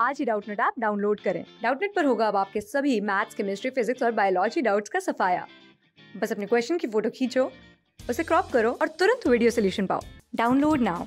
आज ही Doubtnut app download करें डाउटनेट पर होगा अब आपके सभी मैथ्स केमिस्ट्री फिजिक्स और बायोलॉजी डाउट्स का सफाया बस अपने क्वेश्चन की फोटो खींचो उसे क्रॉप करो और तुरंत वीडियो सोल्यूशन पाओ डाउनलोड नाउ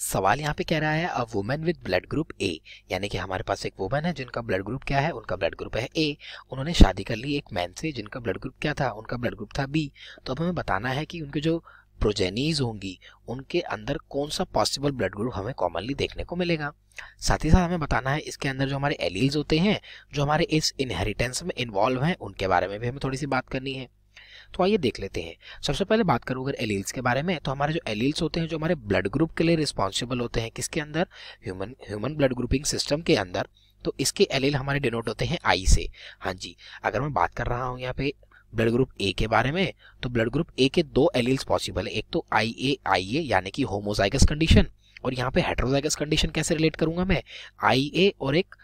सवाल यहाँ पे कह रहा है a women with blood group A यानी कि हमारे पास एक वुमेन है जिनका ब्लड ग्रुप क्या है उनका ब्लड ग्रुप है ए उन्होंने शादी कर ली एक मैन से जिनका ब्लड ग्रुप क्या था उनका ब्लड ग्रुप था बी तो अब हमें बताना है कि उनके जो प्रोजेनीज होंगी उनके अंदर कौन सा पॉसिबल ब्लड ग्रुप हमें कॉमनली देखने को मिलेगा साथ ही साथ हमें बताना है इसके अंदर जो हमारे एलील्स होते हैं जो हमारे इस इनहेरिटेंस में इन्वॉल्व हैं उनके बारे में भी हमें थोड़ी सी बात करनी है तो आइए देख लेते हैं सबसे पहले बात करूँ अगर एलील्स के बारे में तो हमारे जो एलील्स होते हैं जो हमारे ब्लड ग्रुप के लिए रिस्पॉन्सिबल होते हैं किसके अंदर human human blood grouping system के अंदर तो इसके एलील हमारे डिनोट होते हैं आई से हाँ जी अगर मैं बात कर रहा हूँ यहाँ पे ब्लड ग्रुप ए के बारे में तो ब्लड ग्रुप ए के दो एलील्स पॉसिबल है एक तो आई ए आई ए यानी कि होमोजाइगस कंडीशन और यहाँ पे हेट्रोजाइगस कंडीशन कैसे रिलेट करूंगा मैं आई ए और एक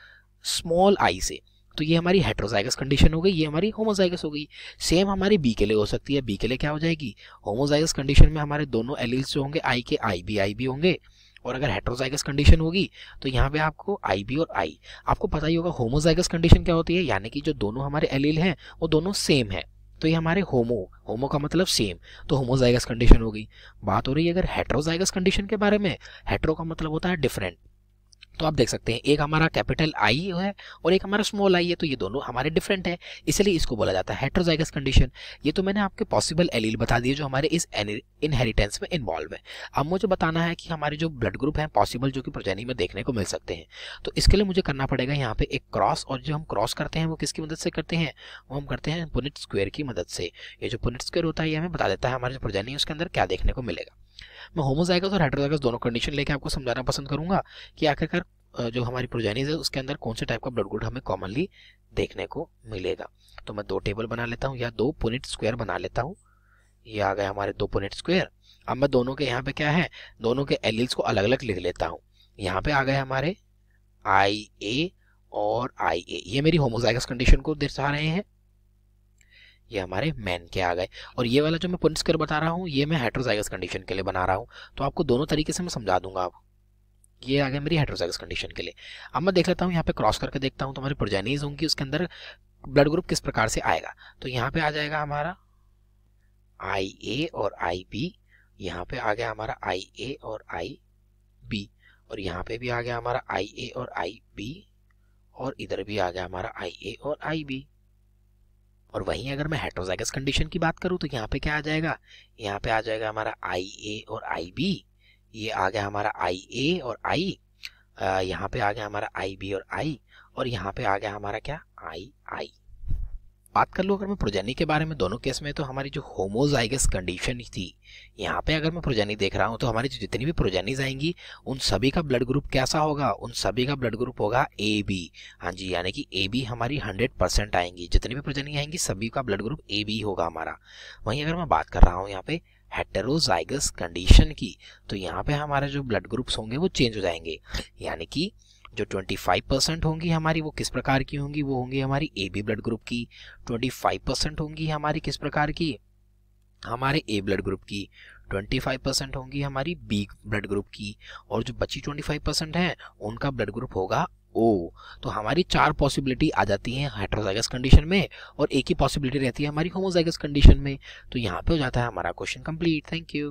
स्मॉल आई से तो ये हमारी हेट्रोजाइगस कंडीशन हो गई ये हमारी होमोजाइगस हो गई सेम हमारी बी के लिए हो सकती है बी के लिए क्या हो जाएगी होमोजाइगस कंडीशन में हमारे दोनों एलिल्स जो होंगे आई के आई बी आई बी होंगे और अगर हेट्रोजाइगस कंडीशन होगी तो यहाँ पे आपको आई बी और आई आपको पता ही होगा होमोजाइगस कंडीशन क्या होती है यानी कि जो दोनों हमारे एलील हैं वो दोनों सेम हैं तो ये हमारे होमो होमो का मतलब सेम तो होमोजाइगस कंडीशन हो गई बात हो रही है अगर हेट्रोजाइगस कंडीशन के बारे में हेट्रो का मतलब होता है डिफरेंट तो आप देख सकते हैं एक हमारा कैपिटल आई है और एक हमारा स्मॉल आई है तो ये दोनों हमारे डिफरेंट है इसलिए इसको बोला जाता है हेट्रोजाइगस कंडीशन ये तो मैंने आपके पॉसिबल एलील बता दिए जो हमारे इस इनहेरिटेंस में इन्वॉल्व है अब मुझे बताना है कि हमारे जो ब्लड ग्रुप हैं पॉसिबल जो कि प्रोजेनी में देखने को मिल सकते हैं तो इसके लिए मुझे करना पड़ेगा यहाँ पे एक क्रॉस और जो हम क्रॉस करते हैं वो किसकी मदद से करते हैं वो हम करते हैं पुनिट स्क्वेयर की मदद से ये जो पुनिट स्क्वेयर होता है ये हमें बता देता है हमारे जो प्रोजेनी उसके अंदर क्या देखने को मिलेगा मैं होमोजाइगस और हाइड्रोजाइगस दोनों कंडीशन लेके आपको समझाना पसंद करूंगा कि आखिरकार जो हमारी प्रोजेनिज है उसके अंदर कौन से टाइप का ब्लड ग्रुप हमें कॉमनली देखने को मिलेगा तो मैं दो टेबल बना लेता हूँ या दो पुनिट स्क्वायर बना लेता हूँ ये आ गए हमारे दो पुनिट स्क्वायर अब मैं दोनों के यहाँ पे क्या है दोनों के एलिल्स को अलग अलग लिख लेता हूँ यहाँ पे आ गए हमारे आई ए और आई ए ये मेरी होमोजाइगस कंडीशन को दर्शा रहे हैं ये हमारे मैन के आ गए और ये वाला जो मैं कर बता रहा हूँ ये मैं हाइड्रोजाइगस कंडीशन के लिए बना रहा हूँ तो आपको दोनों तरीके से मैं समझा दूंगा आप ये आ गया मेरी हाइड्रोजाइगस कंडीशन के लिए अब मैं देख लेता हूँ यहाँ पे क्रॉस करके देखता हूँ तो हमारी प्रोजेनीज होंगी उसके अंदर ब्लड ग्रुप किस प्रकार से आएगा तो यहाँ पे आ जाएगा हमारा आई ए और आई बी यहाँ पे आ गया हमारा आई ए और आई बी और यहाँ पे भी आ गया हमारा आई ए और आई बी और इधर भी आ गया हमारा आई ए और आई बी और वहीं अगर मैं हेट्रोजाइगस कंडीशन की बात करूँ तो यहाँ पे क्या आ जाएगा यहाँ पे आ जाएगा हमारा आई ए और आई बी ये आ गया हमारा आई ए और आई यहाँ पे आ गया हमारा आई बी और आई और यहाँ पे आ गया हमारा क्या आई आई बात कर लूँ अगर मैं प्रोजेनी के बारे में दोनों केस में तो हमारी जो होमोजाइगस कंडीशन थी यहाँ पे अगर मैं प्रोजेनी देख रहा हूँ तो हमारी जो जितनी भी प्रोजेनीज आएंगी उन सभी का ब्लड ग्रुप कैसा होगा उन सभी का ब्लड ग्रुप होगा ए बी हाँ जी यानी कि ए बी हमारी 100% परसेंट आएंगी जितनी भी प्रोजेनी आएंगी सभी का ब्लड ग्रुप ए बी होगा हमारा वहीं अगर मैं बात कर रहा हूँ यहाँ पे हेटेरोजाइगस कंडीशन की तो यहाँ पे हमारे जो ब्लड ग्रुप्स होंगे वो चेंज हो जाएंगे यानी कि जो 25 परसेंट होंगी हमारी वो किस प्रकार की होंगी वो होंगी हमारी ए बी ब्लड ग्रुप की 25 परसेंट होंगी हमारी किस प्रकार की हमारे ए ब्लड ग्रुप की 25 परसेंट होंगी हमारी बी ब्लड ग्रुप की और जो बची 25 परसेंट है उनका ब्लड ग्रुप होगा ओ तो हमारी चार पॉसिबिलिटी आ जाती है हाइड्रोजाइगस कंडीशन में और एक ही पॉसिबिलिटी रहती है हमारी होमोजाइगस कंडीशन में तो यहाँ पे हो जाता है हमारा क्वेश्चन कंप्लीट थैंक यू